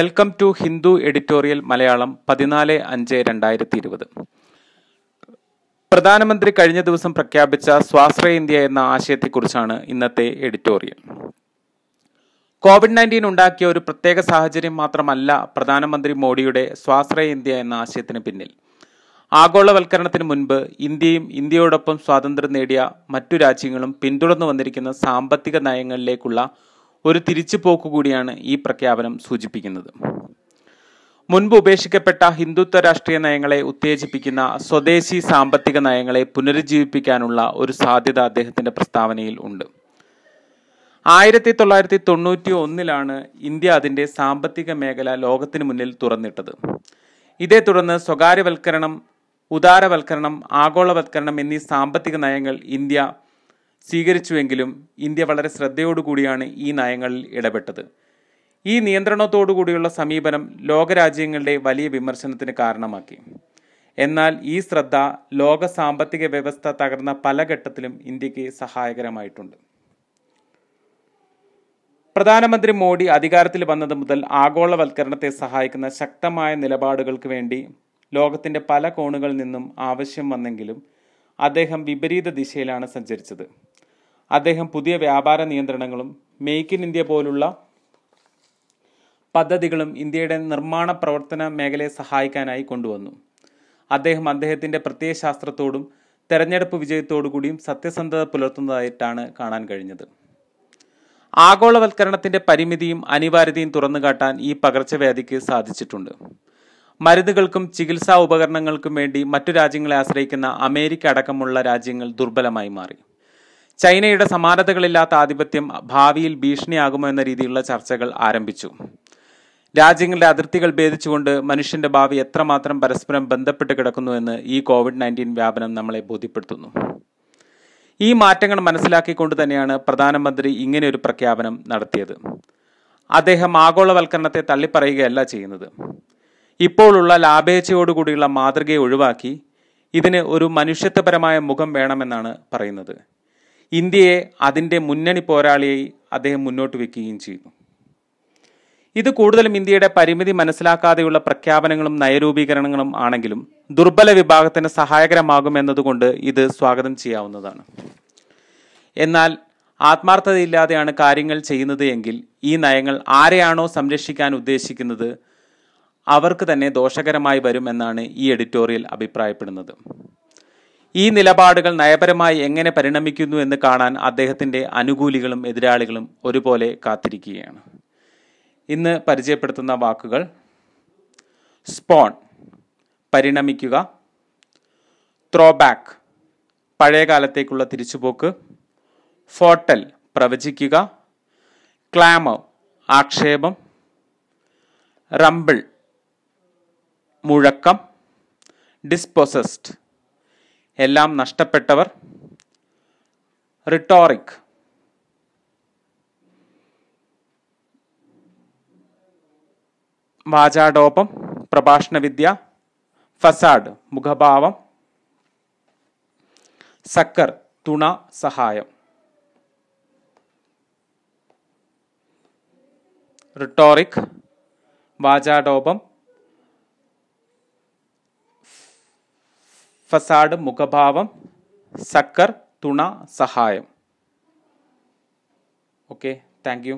welcome to Hindu editorial Malayalam പതിനാല് അഞ്ച് രണ്ടായിരത്തി ഇരുപത് പ്രധാനമന്ത്രി കഴിഞ്ഞ ദിവസം പ്രഖ്യാപിച്ച സ്വാശ്രയ ഇന്ത്യ എന്ന ആശയത്തെക്കുറിച്ചാണ് ഇന്നത്തെ എഡിറ്റോറിയൽ കോവിഡ് നയൻറ്റീൻ ഉണ്ടാക്കിയ ഒരു പ്രത്യേക സാഹചര്യം മാത്രമല്ല പ്രധാനമന്ത്രി മോഡിയുടെ സ്വാശ്രയ ഇന്ത്യ എന്ന ആശയത്തിന് പിന്നിൽ ആഗോളവൽക്കരണത്തിന് മുൻപ് ഇന്ത്യയും ഇന്ത്യയോടൊപ്പം സ്വാതന്ത്ര്യം നേടിയ മറ്റു രാജ്യങ്ങളും പിന്തുടർന്നു വന്നിരിക്കുന്ന സാമ്പത്തിക നയങ്ങളിലേക്കുള്ള ഒരു തിരിച്ചുപോക്ക് കൂടിയാണ് ഈ പ്രഖ്യാപനം സൂചിപ്പിക്കുന്നത് മുൻപ് ഉപേക്ഷിക്കപ്പെട്ട ഹിന്ദുത്വ രാഷ്ട്രീയ നയങ്ങളെ ഉത്തേജിപ്പിക്കുന്ന സ്വദേശി സാമ്പത്തിക നയങ്ങളെ പുനരുജ്ജീവിപ്പിക്കാനുള്ള ഒരു സാധ്യത അദ്ദേഹത്തിന്റെ പ്രസ്താവനയിൽ ഉണ്ട് ആയിരത്തി തൊള്ളായിരത്തി തൊണ്ണൂറ്റി ഒന്നിലാണ് ഇന്ത്യ അതിൻ്റെ സാമ്പത്തിക മേഖല ലോകത്തിന് മുന്നിൽ തുറന്നിട്ടത് ഇതേ തുടർന്ന് സ്വകാര്യവൽക്കരണം ഉദാരവൽക്കരണം ആഗോളവൽക്കരണം എന്നീ സാമ്പത്തിക നയങ്ങൾ ഇന്ത്യ സ്വീകരിച്ചുവെങ്കിലും ഇന്ത്യ വളരെ ശ്രദ്ധയോടുകൂടിയാണ് ഈ നയങ്ങളിൽ ഇടപെട്ടത് ഈ നിയന്ത്രണത്തോടുകൂടിയുള്ള സമീപനം ലോകരാജ്യങ്ങളുടെ വലിയ വിമർശനത്തിന് കാരണമാക്കി എന്നാൽ ഈ ശ്രദ്ധ ലോക സാമ്പത്തിക വ്യവസ്ഥ തകർന്ന പല ഘട്ടത്തിലും ഇന്ത്യക്ക് സഹായകരമായിട്ടുണ്ട് പ്രധാനമന്ത്രി മോഡി അധികാരത്തിൽ വന്നത് മുതൽ ആഗോളവൽക്കരണത്തെ സഹായിക്കുന്ന ശക്തമായ നിലപാടുകൾക്ക് വേണ്ടി ലോകത്തിൻ്റെ പല കോണുകളിൽ നിന്നും ആവശ്യം വന്നെങ്കിലും അദ്ദേഹം വിപരീത ദിശയിലാണ് സഞ്ചരിച്ചത് അദ്ദേഹം പുതിയ വ്യാപാര നിയന്ത്രണങ്ങളും മെയ്ക്ക് ഇൻ ഇന്ത്യ പോലുള്ള പദ്ധതികളും ഇന്ത്യയുടെ നിർമ്മാണ പ്രവർത്തന മേഖലയെ സഹായിക്കാനായി കൊണ്ടുവന്നു അദ്ദേഹം അദ്ദേഹത്തിൻ്റെ പ്രത്യയശാസ്ത്രത്തോടും തെരഞ്ഞെടുപ്പ് വിജയത്തോടു കൂടിയും സത്യസന്ധത പുലർത്തുന്നതായിട്ടാണ് കാണാൻ കഴിഞ്ഞത് ആഗോളവൽക്കരണത്തിന്റെ പരിമിതിയും അനിവാര്യതയും തുറന്നുകാട്ടാൻ ഈ പകർച്ചവ്യാധിക്ക് സാധിച്ചിട്ടുണ്ട് മരുന്നുകൾക്കും ചികിത്സാ ഉപകരണങ്ങൾക്കും വേണ്ടി മറ്റു രാജ്യങ്ങളെ ആശ്രയിക്കുന്ന അമേരിക്ക അടക്കമുള്ള രാജ്യങ്ങൾ ദുർബലമായി മാറി ചൈനയുടെ സമാനതകളില്ലാത്ത ആധിപത്യം ഭാവിയിൽ ഭീഷണിയാകുമോ എന്ന രീതിയിലുള്ള ചർച്ചകൾ ആരംഭിച്ചു രാജ്യങ്ങളുടെ അതിർത്തികൾ ഭേദിച്ചുകൊണ്ട് മനുഷ്യന്റെ ഭാവി എത്രമാത്രം പരസ്പരം ബന്ധപ്പെട്ട് കിടക്കുന്നുവെന്ന് ഈ കോവിഡ് നയൻറ്റീൻ വ്യാപനം നമ്മളെ ബോധ്യപ്പെടുത്തുന്നു ഈ മാറ്റങ്ങൾ മനസ്സിലാക്കിക്കൊണ്ട് തന്നെയാണ് പ്രധാനമന്ത്രി ഇങ്ങനെ ഒരു പ്രഖ്യാപനം നടത്തിയത് അദ്ദേഹം ആഗോളവൽക്കരണത്തെ തള്ളിപ്പറയുകയല്ല ചെയ്യുന്നത് ഇപ്പോഴുള്ള ലാഭേച്ഛയോടുകൂടിയുള്ള മാതൃകയെ ഒഴിവാക്കി ഇതിന് ഒരു മനുഷ്യത്വപരമായ മുഖം വേണമെന്നാണ് പറയുന്നത് ഇന്ത്യയെ അതിൻ്റെ മുന്നണി പോരാളിയായി അദ്ദേഹം മുന്നോട്ട് വയ്ക്കുകയും ചെയ്യുന്നു ഇത് കൂടുതലും ഇന്ത്യയുടെ പരിമിതി മനസ്സിലാക്കാതെയുള്ള പ്രഖ്യാപനങ്ങളും നയരൂപീകരണങ്ങളും ആണെങ്കിലും ദുർബല വിഭാഗത്തിന് സഹായകരമാകും എന്നതുകൊണ്ട് ഇത് സ്വാഗതം ചെയ്യാവുന്നതാണ് എന്നാൽ ആത്മാർത്ഥതയില്ലാതെയാണ് കാര്യങ്ങൾ ചെയ്യുന്നത് എങ്കിൽ ഈ നയങ്ങൾ ആരെയാണോ സംരക്ഷിക്കാൻ ഉദ്ദേശിക്കുന്നത് അവർക്ക് തന്നെ ദോഷകരമായി വരുമെന്നാണ് ഈ എഡിറ്റോറിയൽ അഭിപ്രായപ്പെടുന്നത് ഈ നിലപാടുകൾ നയപരമായി എങ്ങനെ പരിണമിക്കുന്നു എന്ന് കാണാൻ അദ്ദേഹത്തിൻ്റെ അനുകൂലികളും എതിരാളികളും ഒരുപോലെ കാത്തിരിക്കുകയാണ് ഇന്ന് പരിചയപ്പെടുത്തുന്ന വാക്കുകൾ സ്പോൺ പരിണമിക്കുക ത്രോ ബാക്ക് പഴയകാലത്തേക്കുള്ള തിരിച്ചുപോക്ക് ഫോട്ടൽ പ്രവചിക്കുക ക്ലാമ ആക്ഷേപം റംബിൾ മുഴക്കം ഡിസ്പോസസ്ഡ് എല്ലാം നഷ്ടപ്പെട്ടവർ റിട്ടോറിക് വാചാടോപം പ്രഭാഷണവിദ്യ ഫസാഡ് മുഖഭാവം സക്കർ തുണ സഹായം റിട്ടോറിക് വാചാടോപം ഫസാഡ് മുഖഭാവം സക്കർ തുണ സഹായം ഓക്കെ താങ്ക്